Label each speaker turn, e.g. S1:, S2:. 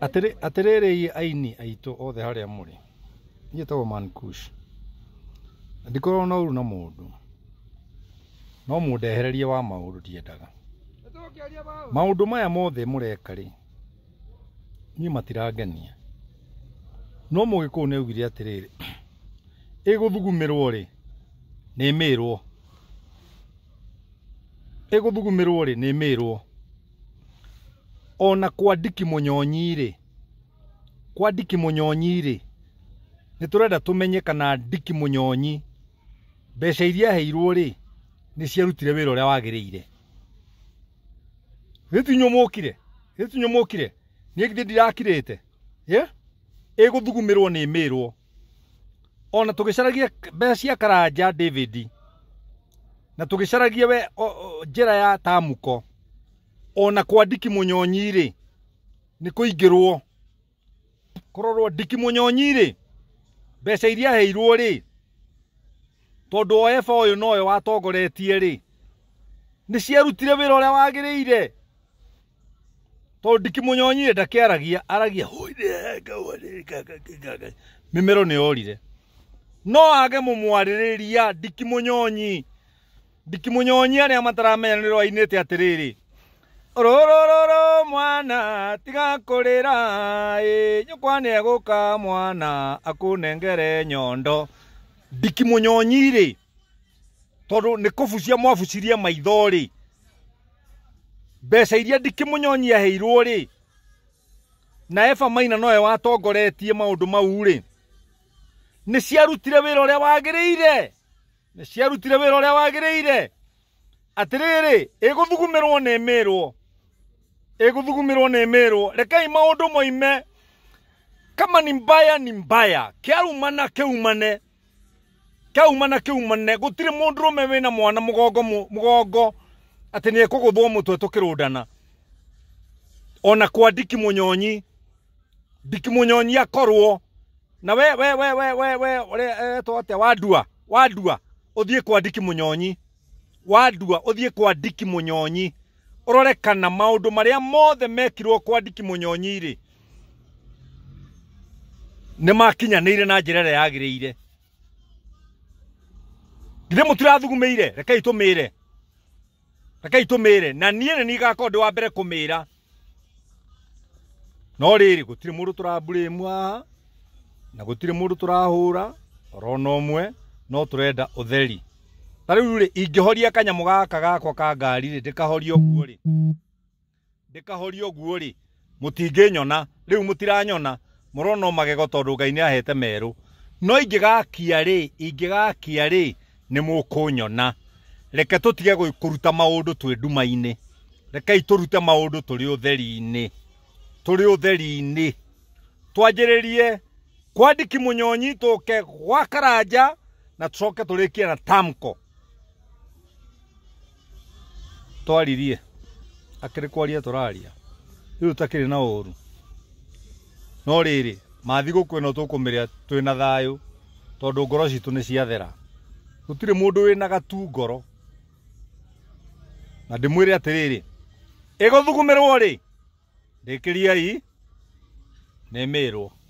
S1: atiriri aini aitu othe haria muri njetagwo Mankush ndikoragwo na ũru na mũndũ no mũndehererie wa maũndũ ndiendaga maũndũ maya mothe mũreka rĩ niĩ matirangenia no mũgĩkũyũ nĩaugire atĩrĩrĩ ĩgũthugumĩrwo rĩ nĩmĩrwo ĩgũthugumĩrwo rĩ nĩmĩrwo ona kwa ndiki munyonyi rä kwa ndiki munyonyi rä nä tå renda tå menye kana ndiki munyonyi mbeca iria heirwo rä nä ciarutire wä ra å rä a wagä rä ire rä tinyå må kire rä tinyå må kire ndirakirä te ä gå thugumä rwo nä mä rwo ona tå gä caragia mbeca cia karanja david na tå gä caragia we njä ra ya tamuko ona kwa ndiki munyonyi ri ni kuingirwo kurorwo ndiki munyonyi ri mbeca iria heirwo ri tondu oeba uyu noyo watongoretie ri ni ciarutire wira uria wagiriire tondu ndiki munyonyi ndakiaragia aragia mimero ni yorire no age mumwaririria ndiki munyonyi ndiki munyonyi aria ni ainite atiriri rorororo mwana tiga kurira i nyukwa nieguka mwana akunengere nyondo tondå nä kå bucia mwabucirie maitho ri mbeca iria ndikimunyonyi aheirwo ri na eva maina nowe watongoretie maundu mau ri nä ciarutire wä ra å rä a wagä rä ire nä ciarutire wä ra å rä a wagä rä ire atärä rä ä gå thugumä rwo nä mä rwo ĩgũthugumirwo nĩ mĩrũ rekei maundu moime kama ni mbaya ni mbaya kĩaumana kĩumane kĩaumana kĩumane gũtirĩ mũndũrũme na mwana mugongo mugongo ati ni ekuguthwo mutwe tukirundana ona kwa diki munyonyi diki munyonyi akorwo na we we we we we we ũretwo atĩa wadua wadua uthie kwa diki munyonyi wadua uthie kwa ndiki munyonyi urore kana maundu maria mothe mekirwo kwa ndiki munyonyi-ri nä makinyanä na njä ra ä rä yagä rä ire githä må tirathugumä ire rekei tå mä re rekei tå mä re na niä ni nigakorwo ndä wa mbere kå mä ra no rä rä gå tirä må ndå tå haha na gå tirä må ndå tå rahå ra orona å mwe no tå renda å theri ta rä u rä ingähoria kanyamå gaka gakwa ka ngari rä ndä kahoria å guo rä ndä kahoria å guo rä må tingä nyona rä u må tiranyona må rono magego tondå ngai nä ahete merå no ingä gakia rä ingä gakia rä nä må kå nyona reke tå tige kå ruta maå ndå twä nduma-inä rekei tå rute maå ndå tå rä å theri-inä tå rä å theri-inä twanjä rä rie kwandiki må nyonyi tå ke gwa karanja na tå coke tå rä kie na tamko twaririe akĩrĩ kwaria tũraria rĩu takĩrĩ na ũũru no rĩrĩ mathigũkũ ĩno tũkũmĩrĩa twĩ na thayũ tondũ ngoro citũ nĩ ciathera gũtirĩ mũndũ wĩna gatu ngoro na ndĩmwĩre atĩrĩrĩ ĩgũthugumĩrwo rĩ ndĩkĩriai nĩmĩrwo